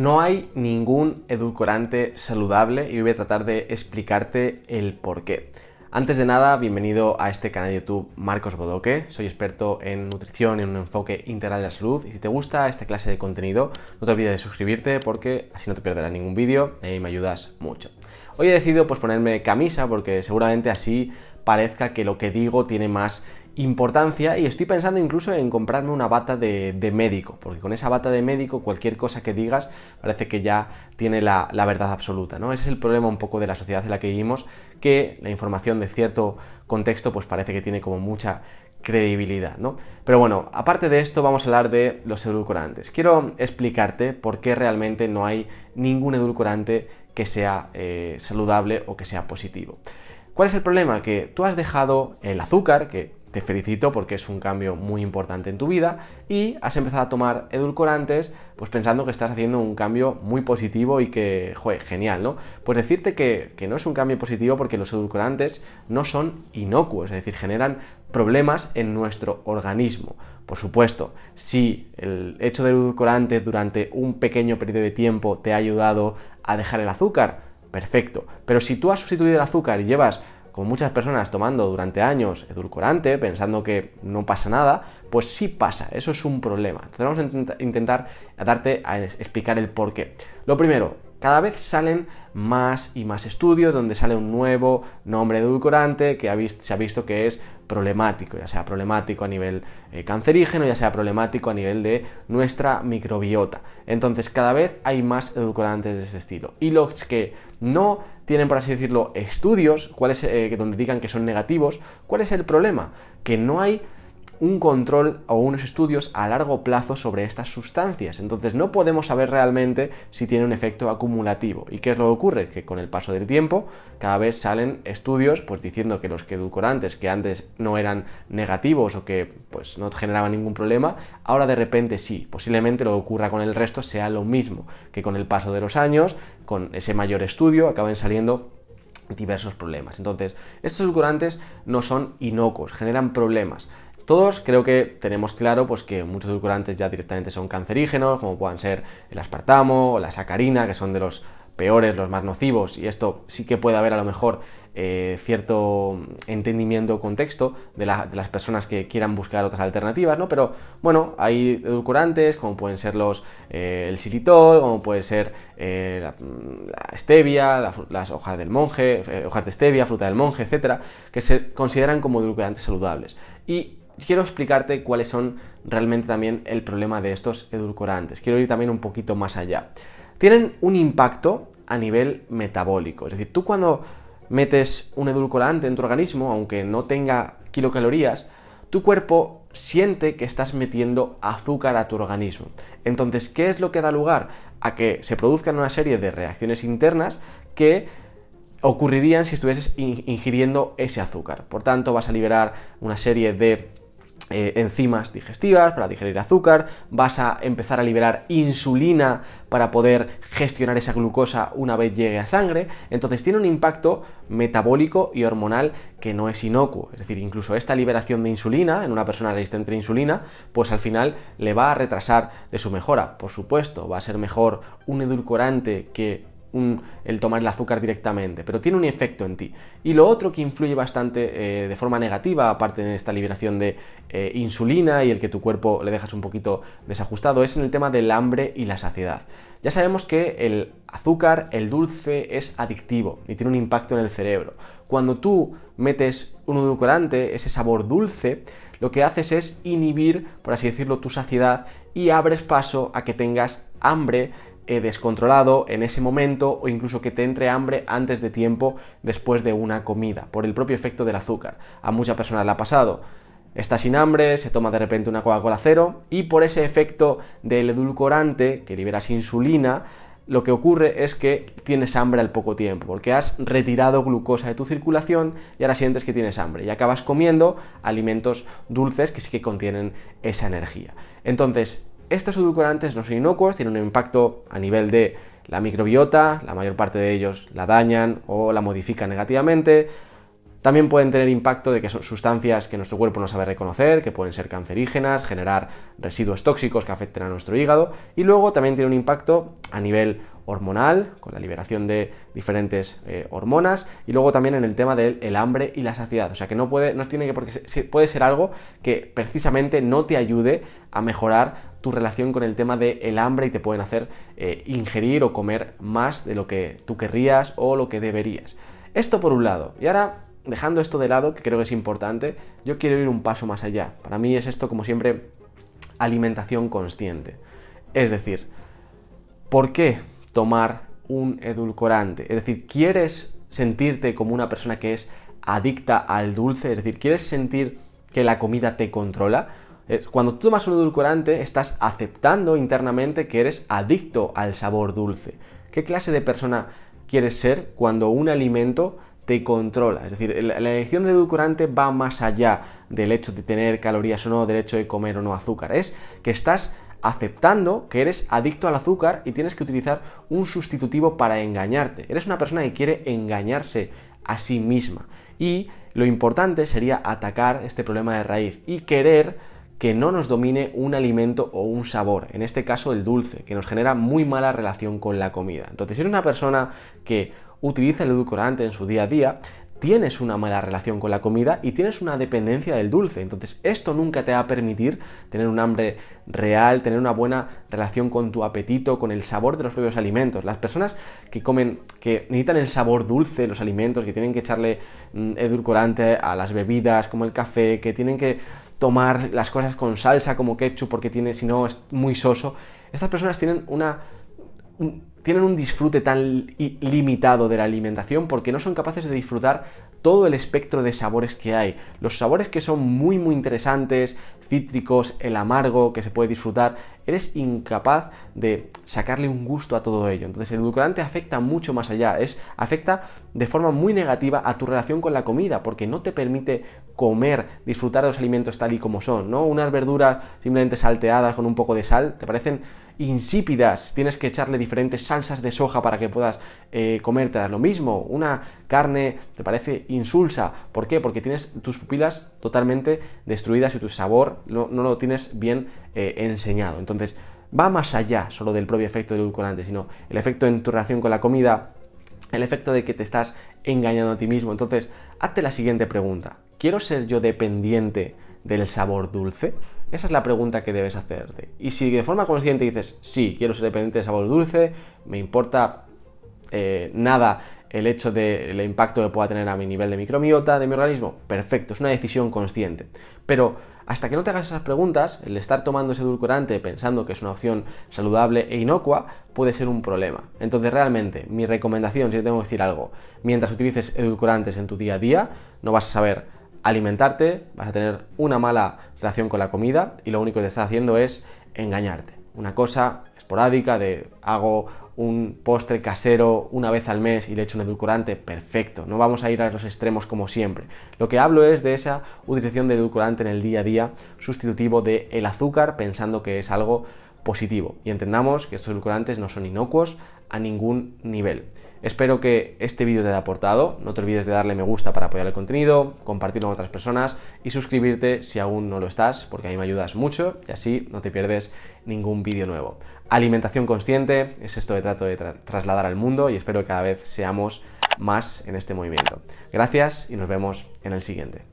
No hay ningún edulcorante saludable y voy a tratar de explicarte el por qué. Antes de nada, bienvenido a este canal de YouTube Marcos Bodoque. Soy experto en nutrición y en un enfoque integral de la salud. Y si te gusta esta clase de contenido, no te olvides de suscribirte porque así no te perderás ningún vídeo y me ayudas mucho. Hoy he decidido ponerme camisa porque seguramente así parezca que lo que digo tiene más importancia y estoy pensando incluso en comprarme una bata de, médico, porque con esa bata de médico cualquier cosa que digas parece que ya tiene la, verdad absoluta, ¿no? Ese es el problema un poco de la sociedad en la que vivimos, que la información de cierto contexto pues parece que tiene como mucha credibilidad, ¿no? Pero bueno, aparte de esto vamos a hablar de los edulcorantes. Quiero explicarte por qué realmente no hay ningún edulcorante que sea eh, saludable o que sea positivo. ¿Cuál es el problema? Que tú has dejado el azúcar, que te felicito porque es un cambio muy importante en tu vida y has empezado a tomar edulcorantes pues pensando que estás haciendo un cambio muy positivo y que, joder, genial, ¿no? Pues decirte que, que no es un cambio positivo porque los edulcorantes no son inocuos, es decir, generan problemas en nuestro organismo. Por supuesto, si el hecho del edulcorante durante un pequeño periodo de tiempo te ha ayudado a dejar el azúcar, perfecto. Pero si tú has sustituido el azúcar y llevas como muchas personas tomando durante años edulcorante, pensando que no pasa nada, pues sí pasa, eso es un problema. Entonces vamos a intentar darte a explicar el porqué. Lo primero, cada vez salen más y más estudios donde sale un nuevo nombre de edulcorante que se ha visto que es problemático, ya sea problemático a nivel eh, cancerígeno, ya sea problemático a nivel de nuestra microbiota. Entonces cada vez hay más edulcorantes de este estilo. Y los que no tienen, por así decirlo, estudios eh, donde digan que son negativos, ¿cuál es el problema? Que no hay un control o unos estudios a largo plazo sobre estas sustancias, entonces no podemos saber realmente si tiene un efecto acumulativo. ¿Y qué es lo que ocurre? Que con el paso del tiempo cada vez salen estudios pues diciendo que los edulcorantes que antes no eran negativos o que pues no generaban ningún problema, ahora de repente sí, posiblemente lo que ocurra con el resto sea lo mismo, que con el paso de los años, con ese mayor estudio, acaben saliendo diversos problemas. Entonces, estos edulcorantes no son inocuos, generan problemas. Todos creo que tenemos claro pues, que muchos edulcorantes ya directamente son cancerígenos, como puedan ser el aspartamo o la sacarina, que son de los peores, los más nocivos, y esto sí que puede haber a lo mejor eh, cierto entendimiento o contexto de, las personas que quieran buscar otras alternativas, ¿no? Pero bueno, hay edulcorantes como pueden ser los eh, el silitol, como puede ser eh, la, stevia, las hojas del monje, hojas de stevia, fruta del monje, etcétera, que se consideran como edulcorantes saludables. Y quiero explicarte cuáles son realmente también el problema de estos edulcorantes. Quiero ir también un poquito más allá. Tienen un impacto a nivel metabólico. Es decir, tú cuando metes un edulcorante en tu organismo, aunque no tenga kilocalorías, tu cuerpo siente que estás metiendo azúcar a tu organismo. Entonces, ¿qué es lo que da lugar? A que se produzcan una serie de reacciones internas que ocurrirían si estuvieses ingiriendo ese azúcar. Por tanto, vas a liberar una serie de eh, enzimas digestivas para digerir azúcar, vas a empezar a liberar insulina para poder gestionar esa glucosa una vez llegue a sangre, entonces tiene un impacto metabólico y hormonal que no es inocuo, es decir, incluso esta liberación de insulina en una persona resistente a insulina, pues al final le va a retrasar de su mejora, por supuesto, va a ser mejor un edulcorante que el tomar el azúcar directamente, pero tiene un efecto en ti. Y lo otro que influye bastante eh, de forma negativa, aparte de esta liberación de eh, insulina y el que tu cuerpo le dejas un poquito desajustado, es en el tema del hambre y la saciedad. Ya sabemos que el azúcar, el dulce, es adictivo y tiene un impacto en el cerebro. Cuando tú metes un edulcorante, ese sabor dulce, lo que haces es inhibir, por así decirlo, tu saciedad y abres paso a que tengas hambre eh, descontrolado en ese momento o incluso que te entre hambre antes de tiempo después de una comida, por el propio efecto del azúcar. A muchas personas la ha pasado. Está sin hambre, se toma de repente una Coca-Cola cero y por ese efecto del edulcorante que liberas insulina, lo que ocurre es que tienes hambre al poco tiempo, porque has retirado glucosa de tu circulación y ahora sientes que tienes hambre y acabas comiendo alimentos dulces que sí que contienen esa energía. Entonces, estos edulcorantes no son inocuos, tienen un impacto a nivel de la microbiota, la mayor parte de ellos la dañan o la modifican negativamente. También pueden tener impacto de que son sustancias que nuestro cuerpo no sabe reconocer, que pueden ser cancerígenas, generar residuos tóxicos que afecten a nuestro hígado y luego también tiene un impacto a nivel hormonal, con la liberación de diferentes eh, hormonas, y luego también en el tema del hambre y la saciedad. O sea que no puede, no tiene que porque puede ser algo que precisamente no te ayude a mejorar tu relación con el tema del el hambre y te pueden hacer eh, ingerir o comer más de lo que tú querrías o lo que deberías. Esto por un lado. Y ahora, dejando esto de lado, que creo que es importante, yo quiero ir un paso más allá. Para mí es esto, como siempre, alimentación consciente. Es decir, ¿por qué tomar un edulcorante? Es decir, ¿quieres sentirte como una persona que es adicta al dulce? Es decir, ¿quieres sentir que la comida te controla? Cuando tú tomas un edulcorante, estás aceptando internamente que eres adicto al sabor dulce. ¿Qué clase de persona quieres ser cuando un alimento te controla. Es decir, la elección de edulcorante va más allá del hecho de tener calorías o no, del hecho de comer o no azúcar. Es que estás aceptando que eres adicto al azúcar y tienes que utilizar un sustitutivo para engañarte. Eres una persona que quiere engañarse a sí misma. Y lo importante sería atacar este problema de raíz y querer que no nos domine un alimento o un sabor, en este caso el dulce, que nos genera muy mala relación con la comida. Entonces, si eres una persona que utiliza el edulcorante en su día a día, tienes una mala relación con la comida y tienes una dependencia del dulce. Entonces esto nunca te va a permitir tener un hambre real, tener una buena relación con tu apetito, con el sabor de los propios alimentos. Las personas que comen, que necesitan el sabor dulce los alimentos, que tienen que echarle mm, edulcorante a las bebidas como el café, que tienen que tomar las cosas con salsa como ketchup porque tiene, si no, es muy soso. Estas personas tienen una... tienen un disfrute tan limitado de la alimentación porque no son capaces de disfrutar todo el espectro de sabores que hay. Los sabores que son muy muy interesantes, cítricos, el amargo que se puede disfrutar, eres incapaz de sacarle un gusto a todo ello. Entonces el edulcorante afecta mucho más allá, es, afecta de forma muy negativa a tu relación con la comida, porque no te permite comer, disfrutar de los alimentos tal y como son, ¿no? Unas verduras simplemente salteadas con un poco de sal, te parecen insípidas, tienes que echarle diferentes salsas de soja para que puedas eh, comértelas. Lo mismo, una carne te parece insulsa. ¿Por qué? Porque tienes tus pupilas totalmente destruidas y tu sabor no, lo tienes bien eh, enseñado. Entonces, va más allá solo del propio efecto del edulcorante, sino el efecto en tu relación con la comida, el efecto de que te estás engañando a ti mismo. Entonces, hazte la siguiente pregunta. ¿Quiero ser yo dependiente del sabor dulce? Esa es la pregunta que debes hacerte. Y si de forma consciente dices, sí, quiero ser dependiente de sabor dulce, me importa eh, nada el hecho del impacto que pueda tener a mi nivel de microbiota, de mi organismo, perfecto, es una decisión consciente. Pero hasta que no te hagas esas preguntas, el estar tomando ese edulcorante pensando que es una opción saludable e inocua puede ser un problema. Entonces realmente, mi recomendación, si te tengo que decir algo, mientras utilices edulcorantes en tu día a día, no vas a saber alimentarte, vas a tener una mala relación con la comida y lo único que te está haciendo es engañarte. Una cosa esporádica de hago un postre casero una vez al mes y le echo un edulcorante, perfecto, no vamos a ir a los extremos como siempre. Lo que hablo es de esa utilización de edulcorante en el día a día sustitutivo del el azúcar pensando que es algo positivo y entendamos que estos edulcorantes no son inocuos a ningún nivel. Espero que este vídeo te haya aportado. No te olvides de darle me gusta para apoyar el contenido, compartirlo con otras personas y suscribirte si aún no lo estás, porque a mí me ayudas mucho y así no te pierdes ningún vídeo nuevo. Alimentación consciente es esto que trato de trasladar al mundo y espero que cada vez seamos más en este movimiento. Gracias y nos vemos en el siguiente.